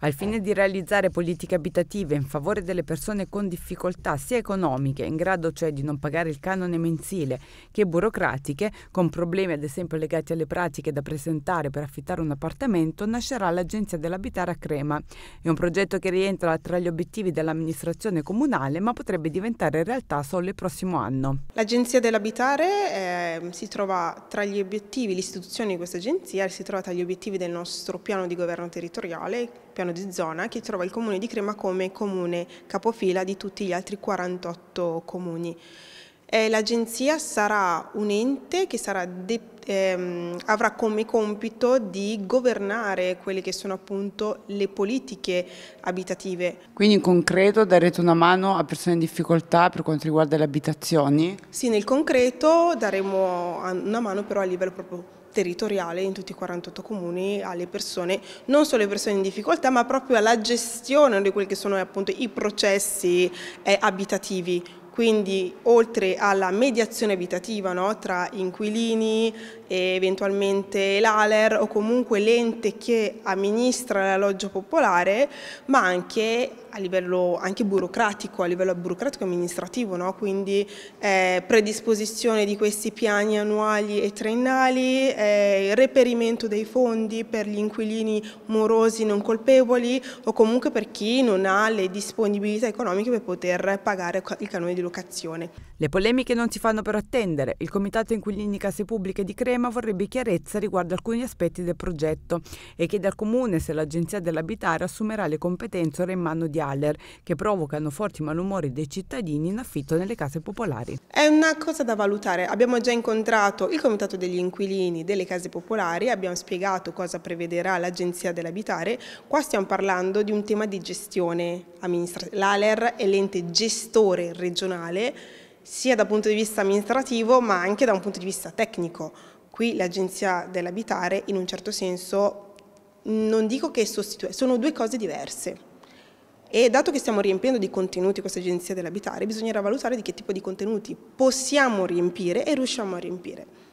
Al fine di realizzare politiche abitative in favore delle persone con difficoltà sia economiche, in grado cioè di non pagare il canone mensile, che burocratiche, con problemi ad esempio legati alle pratiche da presentare per affittare un appartamento, nascerà l'Agenzia dell'Abitare a Crema. È un progetto che rientra tra gli obiettivi dell'amministrazione comunale, ma potrebbe diventare realtà solo il prossimo anno. L'Agenzia dell'Abitare eh, si trova tra gli obiettivi, l'istituzione di questa agenzia si trova tra gli obiettivi del nostro piano di governo territoriale, piano organo di zona che trova il comune di Crema come comune capofila di tutti gli altri 48 comuni. Eh, l'agenzia sarà un ente che sarà ehm, avrà come compito di governare quelle che sono appunto le politiche abitative. Quindi in concreto darete una mano a persone in difficoltà per quanto riguarda le abitazioni? Sì, nel concreto daremo una mano però a livello proprio territoriale in tutti i 48 comuni alle persone, non solo alle persone in difficoltà, ma proprio alla gestione di quelli che sono appunto i processi eh, abitativi quindi oltre alla mediazione abitativa no, tra inquilini e eventualmente l'ALER o comunque l'ente che amministra l'alloggio popolare, ma anche a livello anche burocratico, a livello burocratico amministrativo, no? quindi eh, predisposizione di questi piani annuali e triennali, eh, reperimento dei fondi per gli inquilini morosi non colpevoli o comunque per chi non ha le disponibilità economiche per poter pagare il canone di locazione. Le polemiche non si fanno per attendere. Il Comitato Inquilini Case Pubbliche di Crema vorrebbe chiarezza riguardo alcuni aspetti del progetto e chiede al Comune se l'Agenzia dell'Abitare assumerà le competenze ora in mano di Aller, che provocano forti malumori dei cittadini in affitto nelle case popolari. È una cosa da valutare. Abbiamo già incontrato il Comitato degli Inquilini delle case popolari, abbiamo spiegato cosa prevederà l'Agenzia dell'Abitare. Qua stiamo parlando di un tema di gestione. amministrativa. L'Aler è l'ente gestore regionale personale, sia dal punto di vista amministrativo ma anche da un punto di vista tecnico. Qui l'Agenzia dell'Abitare in un certo senso non dico che sostituisce, sono due cose diverse. E dato che stiamo riempiendo di contenuti questa agenzia dell'abitare, bisognerà valutare di che tipo di contenuti possiamo riempire e riusciamo a riempire.